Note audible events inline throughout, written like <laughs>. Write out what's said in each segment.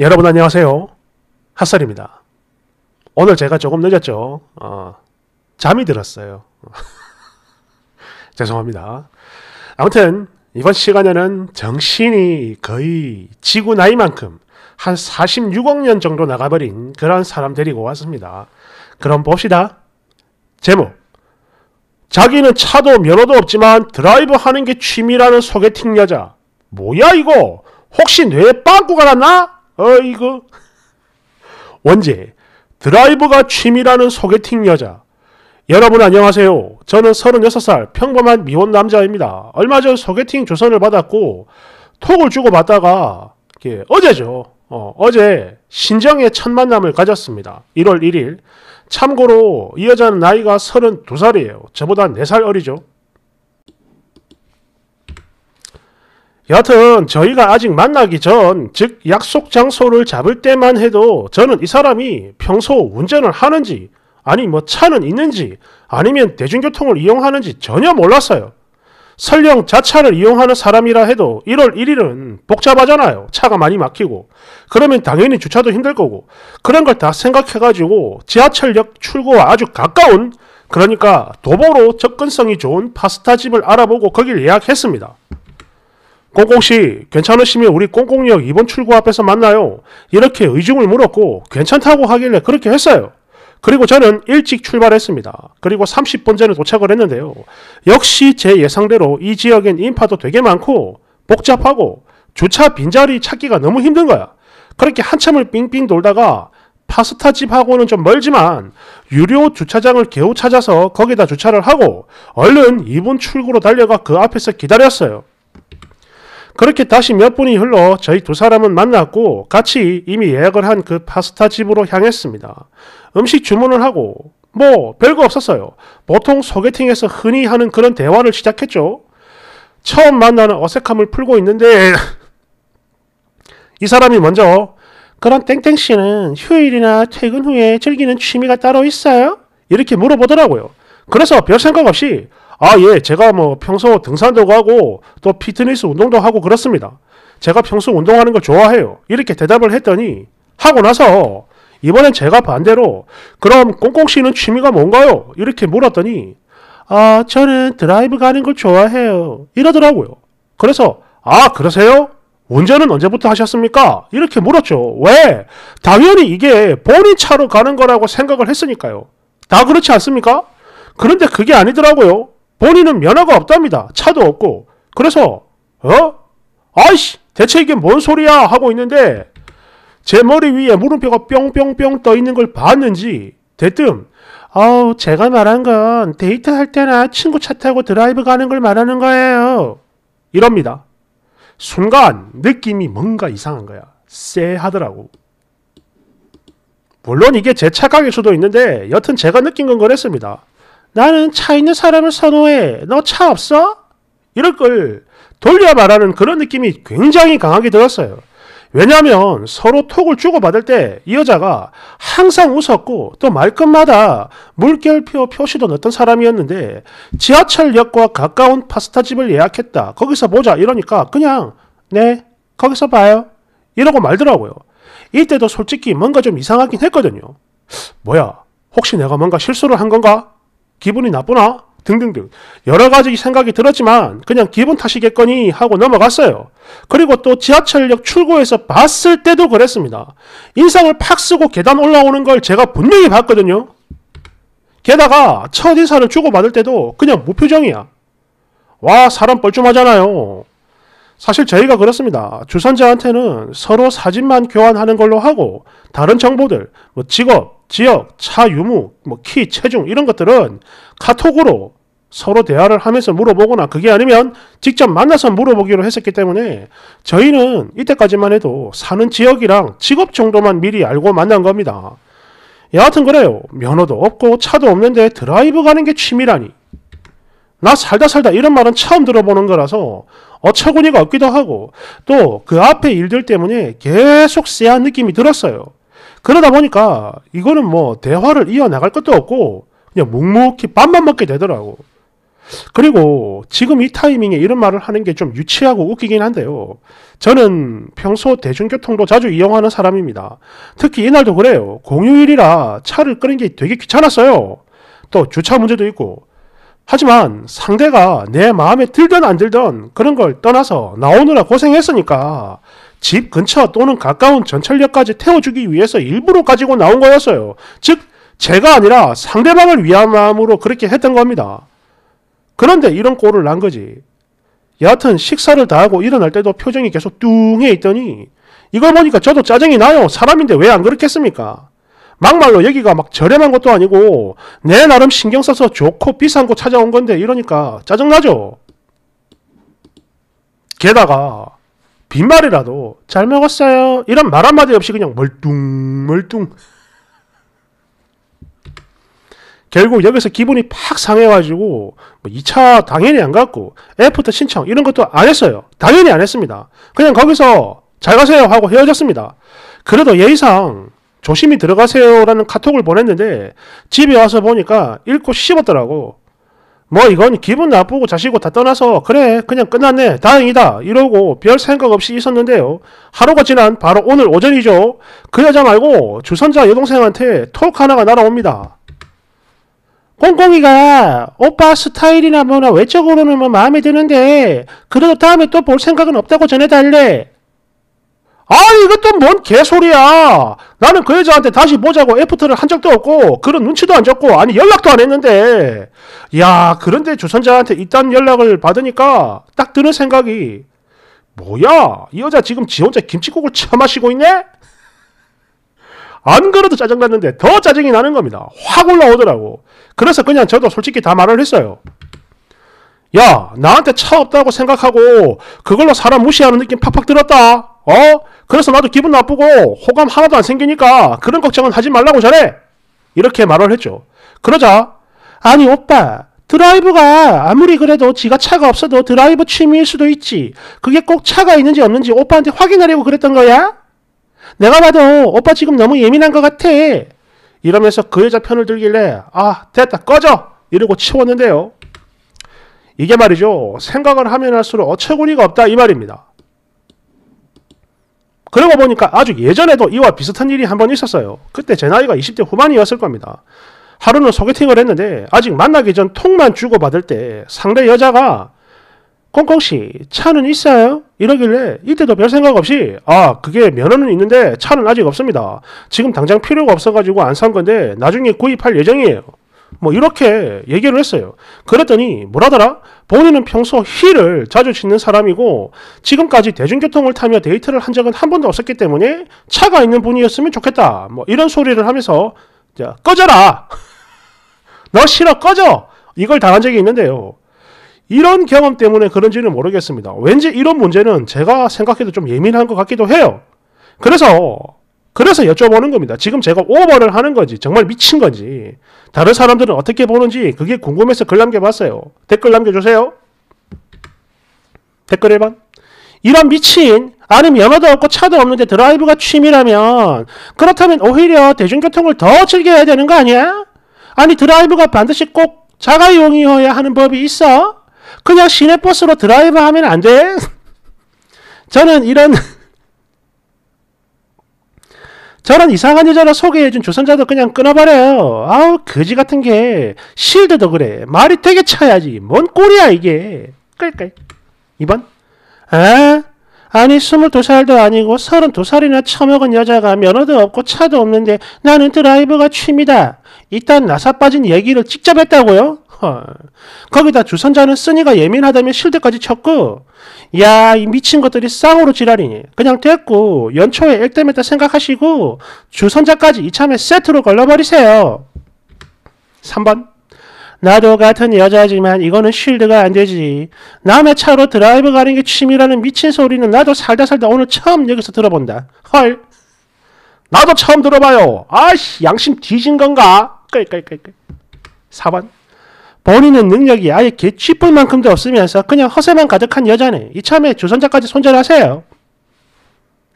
여러분 안녕하세요. 핫설입니다. 오늘 제가 조금 늦었죠. 어, 잠이 들었어요. <laughs> 죄송합니다. 아무튼 이번 시간에는 정신이 거의 지구 나이만큼 한 46억 년 정도 나가버린 그런 사람 데리고 왔습니다. 그럼 봅시다. 제목 자기는 차도 면허도 없지만 드라이브 하는 게 취미라는 소개팅 여자. 뭐야 이거? 혹시 뇌에 빵꾸가 났나? 어이구. 원제, 드라이브가 취미라는 소개팅 여자. 여러분 안녕하세요. 저는 36살 평범한 미혼 남자입니다. 얼마 전 소개팅 조선을 받았고 톡을 주고받다가 예, 어제죠. 어, 어제 신정의 첫 만남을 가졌습니다. 1월 1일. 참고로 이 여자는 나이가 32살이에요. 저보다 4살 어리죠. 여하튼 저희가 아직 만나기 전, 즉 약속 장소를 잡을 때만 해도 저는 이 사람이 평소 운전을 하는지, 아니 뭐 차는 있는지, 아니면 대중교통을 이용하는지 전혀 몰랐어요. 설령 자차를 이용하는 사람이라 해도 1월 1일은 복잡하잖아요. 차가 많이 막히고. 그러면 당연히 주차도 힘들 거고. 그런 걸 다 생각해가지고 지하철역 출구와 아주 가까운, 그러니까 도보로 접근성이 좋은 파스타집을 알아보고 거길 예약했습니다. 꽁꽁씨, 괜찮으시면 우리 꽁꽁역 이번 출구 앞에서 만나요. 이렇게 의중을 물었고 괜찮다고 하길래 그렇게 했어요. 그리고 저는 일찍 출발했습니다. 그리고 30분 전에 도착을 했는데요. 역시 제 예상대로 이 지역엔 인파도 되게 많고 복잡하고 주차 빈자리 찾기가 너무 힘든 거야. 그렇게 한참을 빙빙 돌다가 파스타 집하고는 좀 멀지만 유료 주차장을 겨우 찾아서 거기다 주차를 하고 얼른 2분 출구로 달려가 그 앞에서 기다렸어요. 그렇게 다시 몇 분이 흘러 저희 두 사람은 만났고 같이 이미 예약을 한 그 파스타 집으로 향했습니다. 음식 주문을 하고 뭐 별거 없었어요. 보통 소개팅에서 흔히 하는 그런 대화를 시작했죠. 처음 만나는 어색함을 풀고 있는데 <laughs> 이 사람이 먼저 그런 땡땡 씨는 휴일이나 퇴근 후에 즐기는 취미가 따로 있어요? 이렇게 물어보더라고요. 그래서 별 생각 없이 아, 예, 제가 뭐 평소 등산도 가고 또 피트니스 운동도 하고 그렇습니다. 제가 평소 운동하는 걸 좋아해요. 이렇게 대답을 했더니 하고 나서 이번엔 제가 반대로 그럼 꽁꽁 씨는 취미가 뭔가요? 이렇게 물었더니 아, 저는 드라이브 가는 걸 좋아해요. 이러더라고요. 그래서 아, 그러세요? 운전은 언제부터 하셨습니까? 이렇게 물었죠. 왜? 당연히 이게 본인 차로 가는 거라고 생각을 했으니까요. 다 그렇지 않습니까? 그런데 그게 아니더라고요. 본인은 면허가 없답니다. 차도 없고. 그래서 어? 아이씨 대체 이게 뭔 소리야 하고 있는데 제 머리 위에 물음표가 뿅뿅뿅 떠 있는 걸 봤는지 대뜸 아우 제가 말한 건 데이트할 때나 친구 차 타고 드라이브 가는 걸 말하는 거예요. 이럽니다. 순간 느낌이 뭔가 이상한 거야. 쎄하더라고. 물론 이게 제 착각일 수도 있는데 여튼 제가 느낀 건 그랬습니다. 나는 차 있는 사람을 선호해. 너 차 없어? 이럴 걸 돌려 말하는 그런 느낌이 굉장히 강하게 들었어요. 왜냐하면 서로 톡을 주고받을 때 이 여자가 항상 웃었고 또 말끝마다 물결표 표시도 넣던 사람이었는데 지하철역과 가까운 파스타집을 예약했다. 거기서 보자 이러니까 그냥 네 거기서 봐요 이러고 말더라고요. 이때도 솔직히 뭔가 좀 이상하긴 했거든요. 뭐야 혹시 내가 뭔가 실수를 한 건가? 기분이 나쁘나? 등등등 여러 가지 생각이 들었지만 그냥 기분 탓이겠거니 하고 넘어갔어요. 그리고 또 지하철역 출구에서 봤을 때도 그랬습니다. 인상을 팍 쓰고 계단 올라오는 걸 제가 분명히 봤거든요. 게다가 첫 인사를 주고받을 때도 그냥 무표정이야. 와 사람 뻘쭘하잖아요. 사실 저희가 그렇습니다. 주선자한테는 서로 사진만 교환하는 걸로 하고 다른 정보들, 뭐 직업, 지역, 차 유무, 뭐 키, 체중 이런 것들은 카톡으로 서로 대화를 하면서 물어보거나 그게 아니면 직접 만나서 물어보기로 했었기 때문에 저희는 이때까지만 해도 사는 지역이랑 직업 정도만 미리 알고 만난 겁니다. 여하튼 그래요. 면허도 없고 차도 없는데 드라이브 가는 게 취미라니. 나 살다 살다 이런 말은 처음 들어보는 거라서 어처구니가 없기도 하고 또 그 앞에 일들 때문에 계속 쎄한 느낌이 들었어요. 그러다 보니까 이거는 뭐 대화를 이어나갈 것도 없고 그냥 묵묵히 밥만 먹게 되더라고. 그리고 지금 이 타이밍에 이런 말을 하는 게 좀 유치하고 웃기긴 한데요. 저는 평소 대중교통도 자주 이용하는 사람입니다. 특히 이날도 그래요. 공휴일이라 차를 끄는 게 되게 귀찮았어요. 또 주차 문제도 있고 하지만 상대가 내 마음에 들든 안 들든 그런 걸 떠나서 나오느라 고생했으니까 집 근처 또는 가까운 전철역까지 태워주기 위해서 일부러 가지고 나온 거였어요. 즉, 제가 아니라 상대방을 위한 마음으로 그렇게 했던 겁니다. 그런데 이런 꼴을 난 거지. 여하튼 식사를 다 하고 일어날 때도 표정이 계속 뚱해 있더니 이걸 보니까 저도 짜증이 나요. 사람인데 왜 안 그렇겠습니까? 막말로 여기가 막 저렴한 것도 아니고 내 나름 신경 써서 좋고 비싼 거 찾아온 건데 이러니까 짜증나죠. 게다가 빈말이라도 잘 먹었어요 이런 말 한마디 없이 그냥 멀뚱멀뚱 결국 여기서 기분이 팍 상해가지고 뭐 2차 당연히 안 갔고 애프터 신청 이런 것도 안 했어요. 당연히 안 했습니다. 그냥 거기서 잘 가세요 하고 헤어졌습니다. 그래도 예의상 조심히 들어가세요라는 카톡을 보냈는데 집에 와서 보니까 읽고 씹었더라고. 뭐 이건 기분 나쁘고 자시고 다 떠나서 그래 그냥 끝났네 다행이다 이러고 별 생각 없이 있었는데요. 하루가 지난 바로 오늘 오전이죠. 그 여자 말고 주선자 여동생한테 톡 하나가 날아옵니다. 꽁꽁이가 오빠 스타일이나 뭐나 외적으로는 뭐 마음에 드는데 그래도 다음에 또 볼 생각은 없다고 전해달래. 아 이것도 뭔 개소리야 나는 그 여자한테 다시 보자고 애프터를 한 적도 없고 그런 눈치도 안 줬고 아니 연락도 안 했는데 야 그런데 주선자한테 이딴 연락을 받으니까 딱 드는 생각이 뭐야 이 여자 지금 지 혼자 김치국을 처마시고 있네? 안 그래도 짜증났는데 더 짜증이 나는 겁니다. 확 올라오더라고. 그래서 그냥 저도 솔직히 다 말을 했어요. 야 나한테 차 없다고 생각하고 그걸로 사람 무시하는 느낌 팍팍 들었다 어? 그래서 나도 기분 나쁘고 호감 하나도 안 생기니까 그런 걱정은 하지 말라고 전해 이렇게 말을 했죠 그러자 아니 오빠 드라이브가 아무리 그래도 지가 차가 없어도 드라이브 취미일 수도 있지 그게 꼭 차가 있는지 없는지 오빠한테 확인하려고 그랬던 거야? 내가 봐도 오빠 지금 너무 예민한 것 같아 이러면서 그 여자 편을 들길래 아 됐다 꺼져 이러고 치웠는데요 이게 말이죠. 생각을 하면 할수록 어처구니가 없다 이 말입니다. 그러고 보니까 아주 예전에도 이와 비슷한 일이 한 번 있었어요. 그때 제 나이가 20대 후반이었을 겁니다. 하루는 소개팅을 했는데 아직 만나기 전통만 주고받을 때 상대 여자가 꽁꽁씨 차는 있어요? 이러길래 이때도 별 생각 없이 아 그게 면허는 있는데 차는 아직 없습니다. 지금 당장 필요가 없어가지고 안 산 건데 나중에 구입할 예정이에요. 뭐 이렇게 얘기를 했어요. 그랬더니 뭐라더라? 본인은 평소 힐을 자주 짓는 사람이고 지금까지 대중교통을 타며 데이트를 한 적은 한 번도 없었기 때문에 차가 있는 분이었으면 좋겠다. 뭐 이런 소리를 하면서 자, 꺼져라. <laughs> 너 싫어 꺼져. 이걸 당한 적이 있는데요. 이런 경험 때문에 그런지는 모르겠습니다. 왠지 이런 문제는 제가 생각해도 좀 예민한 것 같기도 해요. 그래서 그래서 여쭤보는 겁니다. 지금 제가 오버를 하는 건지 정말 미친 건지 다른 사람들은 어떻게 보는지 그게 궁금해서 글 남겨봤어요. 댓글 남겨주세요. 댓글 1번. 이런 미친 아니 면어도 없고 차도 없는데 드라이브가 취미라면 그렇다면 오히려 대중교통을 더 즐겨야 되는 거 아니야? 아니 드라이브가 반드시 꼭 자가용이어야 하는 법이 있어? 그냥 시내버스로 드라이브 하면 안 돼? <laughs> 저는 이런 저런 이상한 여자를 소개해준 조선자도 그냥 끊어버려요. 아우 거지 같은 게 실드도 그래. 말이 되게 차야지. 뭔 꼴이야 이게. 끌까 2번. 아? 아니 22살도 아니고 32살이나 처먹은 여자가 면허도 없고 차도 없는데 나는 드라이브가 취미다. 이딴 나사 빠진 얘기를 직접 했다고요? 헐. 거기다 주선자는 쓰니가 예민하다며 실드까지 쳤고 야 이 미친 것들이 쌍으로 지랄이니 그냥 됐고 연초에 1땜했다 생각하시고 주선자까지 이참에 세트로 걸러버리세요. 3번 나도 같은 여자지만 이거는 쉴드가 안 되지. 남의 차로 드라이브 가는 게 취미라는 미친 소리는 나도 살다 살다 오늘 처음 여기서 들어본다. 헐. 나도 처음 들어봐요. 아씨 양심 뒤진 건가? 끌끌끌끌. 4번. 본인은 능력이 아예 개치뿔 만큼도 없으면서 그냥 허세만 가득한 여자네. 이참에 조선자까지 손절하세요.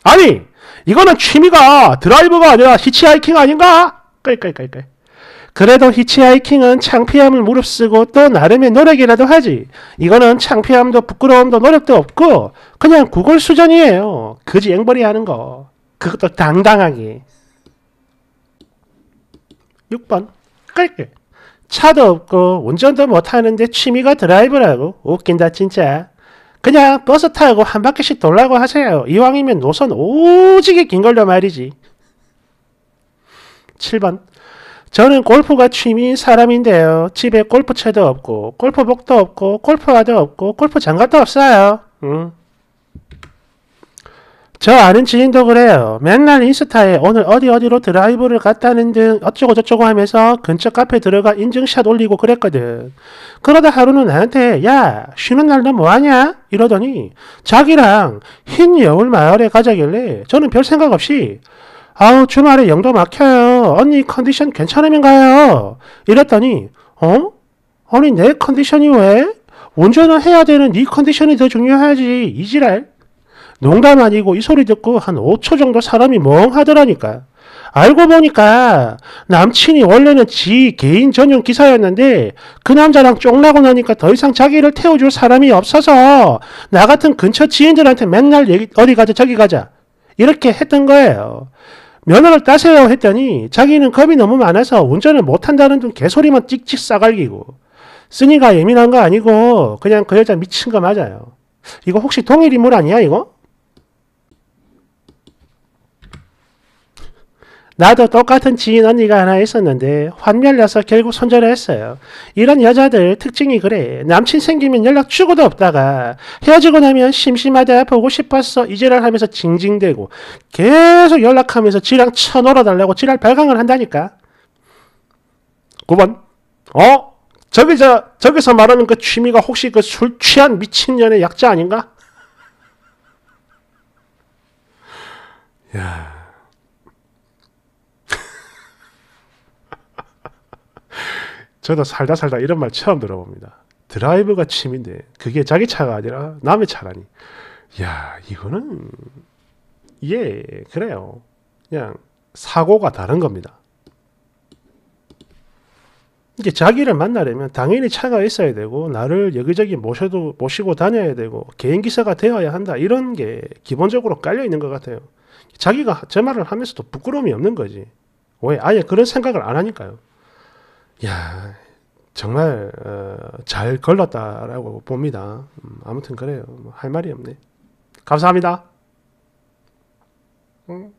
아니, 이거는 취미가 드라이브가 아니라 히치하이킹 아닌가? 끌끌끌끌. 그래도 히치하이킹은 창피함을 무릅쓰고 또 나름의 노력이라도 하지. 이거는 창피함도 부끄러움도 노력도 없고 그냥 구글 수전이에요. 그지 앵벌이 하는 거. 그것도 당당하게. 6번. 끌끌. 차도 없고 운전도 못하는데 취미가 드라이브라고 웃긴다 진짜. 그냥 버스 타고 한 바퀴씩 돌라고 하세요. 이왕이면 노선 오지게 긴 걸로 말이지. 7번 저는 골프가 취미인 사람인데요. 집에 골프채도 없고 골프복도 없고 골프화도 없고 골프 장갑도 없어요. 음. 저 아는 지인도 그래요. 맨날 인스타에 오늘 어디 어디로 드라이브를 갔다는 등 어쩌고 저쩌고 하면서 근처 카페 들어가 인증샷 올리고 그랬거든. 그러다 하루는 나한테 야 쉬는 날 너 뭐하냐? 이러더니 자기랑 흰 여울 마을에 가자길래 저는 별 생각 없이 아우 주말에 영도 막혀요. 언니 컨디션 괜찮으면 가요. 이랬더니 어? 아니 내 컨디션이 왜? 운전을 해야 되는 네 컨디션이 더 중요하지 이지랄 농담 아니고 이 소리 듣고 한 5초 정도 사람이 멍하더라니까. 알고 보니까 남친이 원래는 지 개인 전용 기사였는데 그 남자랑 쫑나고 나니까 더 이상 자기를 태워줄 사람이 없어서 나 같은 근처 지인들한테 맨날 얘기, 어디 가자 저기 가자 이렇게 했던 거예요. 면허를 따세요 했더니 자기는 겁이 너무 많아서 운전을 못한다는 등 개소리만 찍찍 싸갈기고 쓰니가 예민한 거 아니고 그냥 그 여자 미친 거 맞아요. 이거 혹시 동일 인물 아니야 이거? 나도 똑같은 지인 언니가 하나 있었는데 환멸나서 결국 손절했어요. 이런 여자들 특징이 그래. 남친 생기면 연락 주고도 없다가 헤어지고 나면 심심하다 보고 싶었어 이제랄 하면서 징징대고 계속 연락하면서 지랑 쳐놀아달라고 지랄 발광을 한다니까. 9번 어? 저기서 저기서 말하는 그 취미가 혹시 그 술 취한 미친년의 약자 아닌가? 야... 저도 살다 살다 이런 말 처음 들어봅니다. 드라이브가 취미인데 그게 자기 차가 아니라 남의 차라니. 야 이거는 예 그래요. 그냥 사고가 다른 겁니다. 이게 자기를 만나려면 당연히 차가 있어야 되고 나를 여기저기 모셔도 모시고 다녀야 되고 개인 기사가 되어야 한다 이런 게 기본적으로 깔려 있는 것 같아요. 자기가 제 말을 하면서도 부끄러움이 없는 거지. 왜 아예 그런 생각을 안 하니까요. 야 정말 어, 잘 걸렀다라고 봅니다. 음, 아무튼 그래요. 뭐할 말이 없네. 감사합니다. 응? 음.